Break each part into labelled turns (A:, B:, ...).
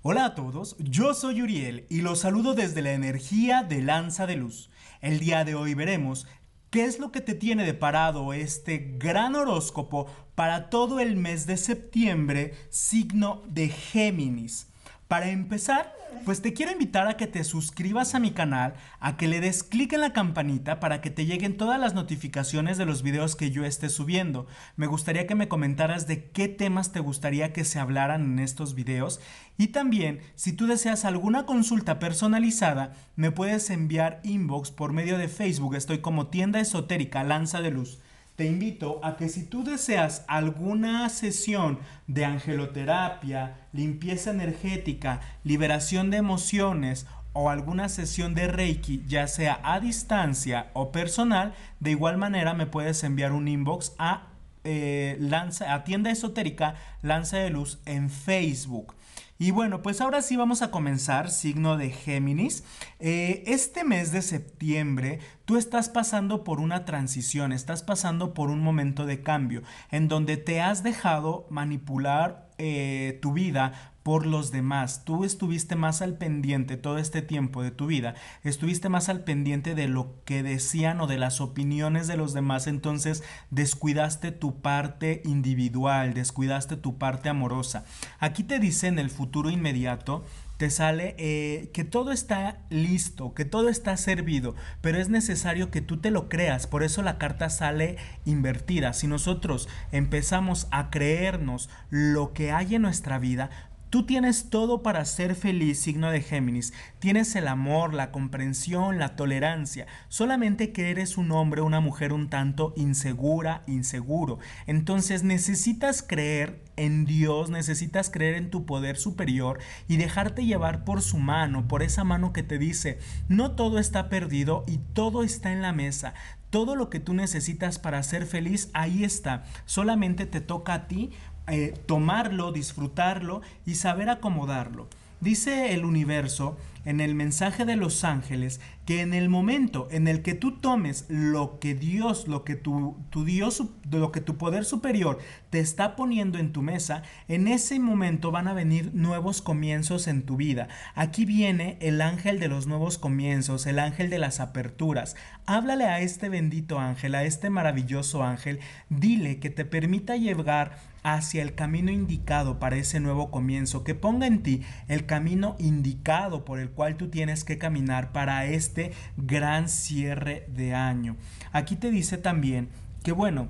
A: Hola a todos, yo soy Uriel y los saludo desde la energía de Lanza de Luz. El día de hoy veremos qué es lo que te tiene deparado este gran horóscopo para todo el mes de septiembre, signo de Géminis. Para empezar, pues te quiero invitar a que te suscribas a mi canal, a que le des clic en la campanita para que te lleguen todas las notificaciones de los videos que yo esté subiendo. Me gustaría que me comentaras de qué temas te gustaría que se hablaran en estos videos y también si tú deseas alguna consulta personalizada, me puedes enviar inbox por medio de Facebook, estoy como tienda esotérica Lanza de Luz te invito a que si tú deseas alguna sesión de angeloterapia, limpieza energética, liberación de emociones o alguna sesión de Reiki, ya sea a distancia o personal, de igual manera me puedes enviar un inbox a, eh, lanza, tienda esotérica Lanza de Luz en Facebook. Y bueno, pues ahora sí vamos a comenzar, signo de Géminis. Eh, este mes de septiembre tú estás pasando por una transición, estás pasando por un momento de cambio en donde te has dejado manipular eh, tu vida por los demás. Tú estuviste más al pendiente todo este tiempo de tu vida, estuviste más al pendiente de lo que decían o de las opiniones de los demás, entonces descuidaste tu parte individual, descuidaste tu parte amorosa. Aquí te dice en el futuro inmediato te sale eh, que todo está listo, que todo está servido, pero es necesario que tú te lo creas. Por eso la carta sale invertida. Si nosotros empezamos a creernos lo que hay en nuestra vida, Tú tienes todo para ser feliz, signo de Géminis. Tienes el amor, la comprensión, la tolerancia. Solamente que eres un hombre una mujer un tanto insegura, inseguro. Entonces necesitas creer en Dios, necesitas creer en tu poder superior y dejarte llevar por su mano, por esa mano que te dice, no todo está perdido y todo está en la mesa. Todo lo que tú necesitas para ser feliz, ahí está. Solamente te toca a ti eh, tomarlo, disfrutarlo y saber acomodarlo. Dice el universo en el mensaje de los ángeles que en el momento en el que tú tomes lo que Dios, lo que tu, tu Dios, lo que tu poder superior te está poniendo en tu mesa, en ese momento van a venir nuevos comienzos en tu vida. Aquí viene el ángel de los nuevos comienzos, el ángel de las aperturas. Háblale a este bendito ángel, a este maravilloso ángel, dile que te permita llegar hacia el camino indicado para ese nuevo comienzo, que ponga en ti el camino indicado por el cual tú tienes que caminar para este gran cierre de año. Aquí te dice también que bueno,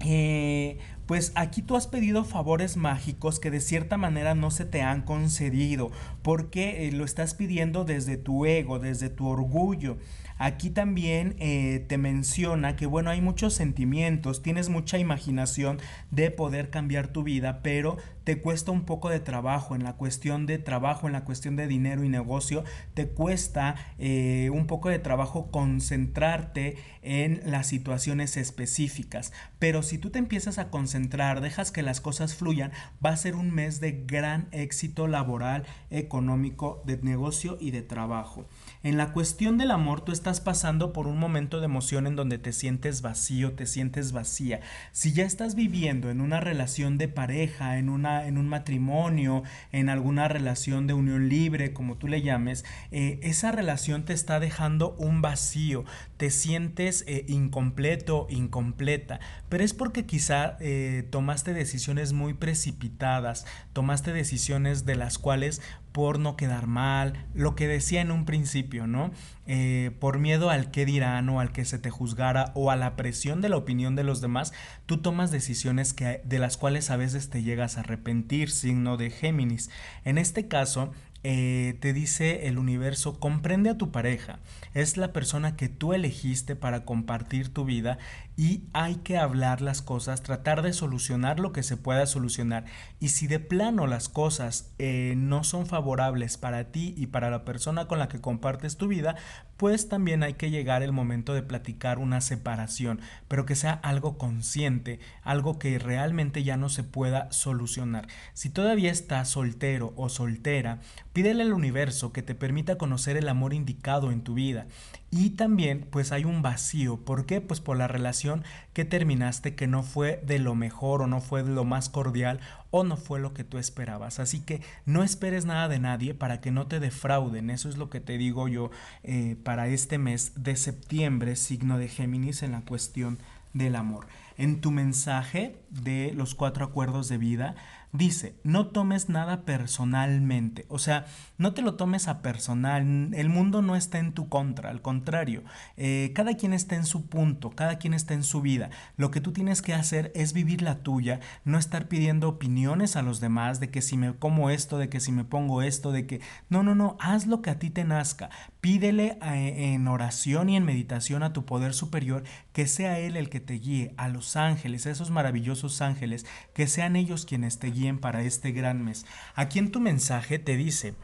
A: eh, pues aquí tú has pedido favores mágicos que de cierta manera no se te han concedido, porque eh, lo estás pidiendo desde tu ego, desde tu orgullo. Aquí también eh, te menciona que, bueno, hay muchos sentimientos, tienes mucha imaginación de poder cambiar tu vida, pero te cuesta un poco de trabajo en la cuestión de trabajo, en la cuestión de dinero y negocio, te cuesta eh, un poco de trabajo concentrarte en las situaciones específicas. Pero si tú te empiezas a concentrar, entrar dejas que las cosas fluyan, va a ser un mes de gran éxito laboral, económico, de negocio y de trabajo. En la cuestión del amor, tú estás pasando por un momento de emoción en donde te sientes vacío, te sientes vacía. Si ya estás viviendo en una relación de pareja, en, una, en un matrimonio, en alguna relación de unión libre, como tú le llames, eh, esa relación te está dejando un vacío, te sientes eh, incompleto, incompleta, pero es porque quizá... Eh, eh, tomaste decisiones muy precipitadas, tomaste decisiones de las cuales por no quedar mal, lo que decía en un principio, ¿no? Eh, por miedo al que dirán o al que se te juzgara o a la presión de la opinión de los demás, tú tomas decisiones que, de las cuales a veces te llegas a arrepentir, signo de Géminis. En este caso, eh, te dice el universo, comprende a tu pareja, es la persona que tú elegiste para compartir tu vida y hay que hablar las cosas, tratar de solucionar lo que se pueda solucionar. Y si de plano las cosas eh, no son favorables para ti y para la persona con la que compartes tu vida, pues también hay que llegar el momento de platicar una separación, pero que sea algo consciente, algo que realmente ya no se pueda solucionar. Si todavía estás soltero o soltera, Pídele al universo que te permita conocer el amor indicado en tu vida. Y también pues hay un vacío. ¿Por qué? Pues por la relación que terminaste que no fue de lo mejor o no fue de lo más cordial o no fue lo que tú esperabas. Así que no esperes nada de nadie para que no te defrauden. Eso es lo que te digo yo eh, para este mes de septiembre, signo de Géminis en la cuestión del amor. En tu mensaje de los cuatro acuerdos de vida, dice, no tomes nada personalmente, o sea, no te lo tomes a personal, el mundo no está en tu contra, al contrario, eh, cada quien está en su punto, cada quien está en su vida, lo que tú tienes que hacer es vivir la tuya, no estar pidiendo opiniones a los demás de que si me como esto, de que si me pongo esto, de que, no, no, no, haz lo que a ti te nazca, pídele eh, en oración y en meditación a tu poder superior que sea Él el que te guíe, a los ángeles, a esos maravillosos ángeles, que sean ellos quienes te guíen para este gran mes. Aquí en tu mensaje te dice,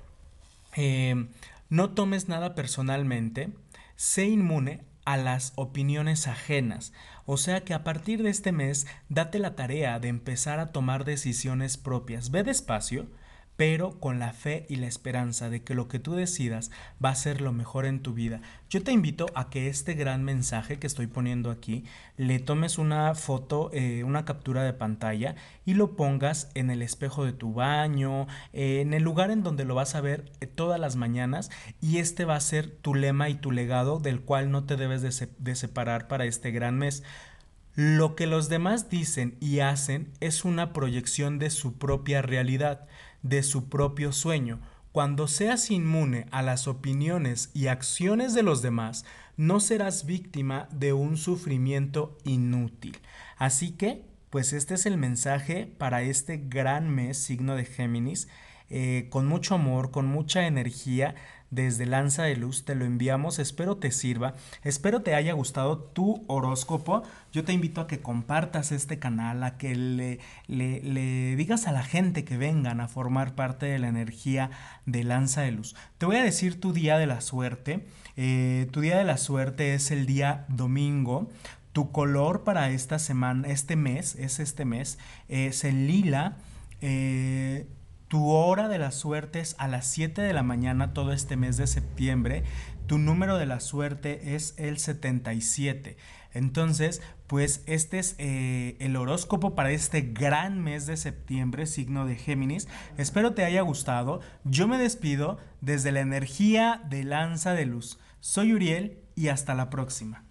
A: eh, no tomes nada personalmente, sé inmune a las opiniones ajenas. O sea que a partir de este mes, date la tarea de empezar a tomar decisiones propias. Ve despacio pero con la fe y la esperanza de que lo que tú decidas va a ser lo mejor en tu vida. Yo te invito a que este gran mensaje que estoy poniendo aquí, le tomes una foto, eh, una captura de pantalla y lo pongas en el espejo de tu baño, en el lugar en donde lo vas a ver eh, todas las mañanas y este va a ser tu lema y tu legado del cual no te debes de separar para este gran mes. Lo que los demás dicen y hacen es una proyección de su propia realidad de su propio sueño. Cuando seas inmune a las opiniones y acciones de los demás, no serás víctima de un sufrimiento inútil. Así que, pues este es el mensaje para este gran mes, signo de Géminis, eh, con mucho amor, con mucha energía desde Lanza de Luz, te lo enviamos, espero te sirva, espero te haya gustado tu horóscopo, yo te invito a que compartas este canal, a que le, le, digas a la gente que vengan a formar parte de la energía de Lanza de Luz. Te voy a decir tu día de la suerte, eh, tu día de la suerte es el día domingo, tu color para esta semana, este mes, es este mes, es el lila. Eh, tu hora de la suerte es a las 7 de la mañana todo este mes de septiembre. Tu número de la suerte es el 77. Entonces, pues este es eh, el horóscopo para este gran mes de septiembre, signo de Géminis. Espero te haya gustado. Yo me despido desde la energía de Lanza de Luz. Soy Uriel y hasta la próxima.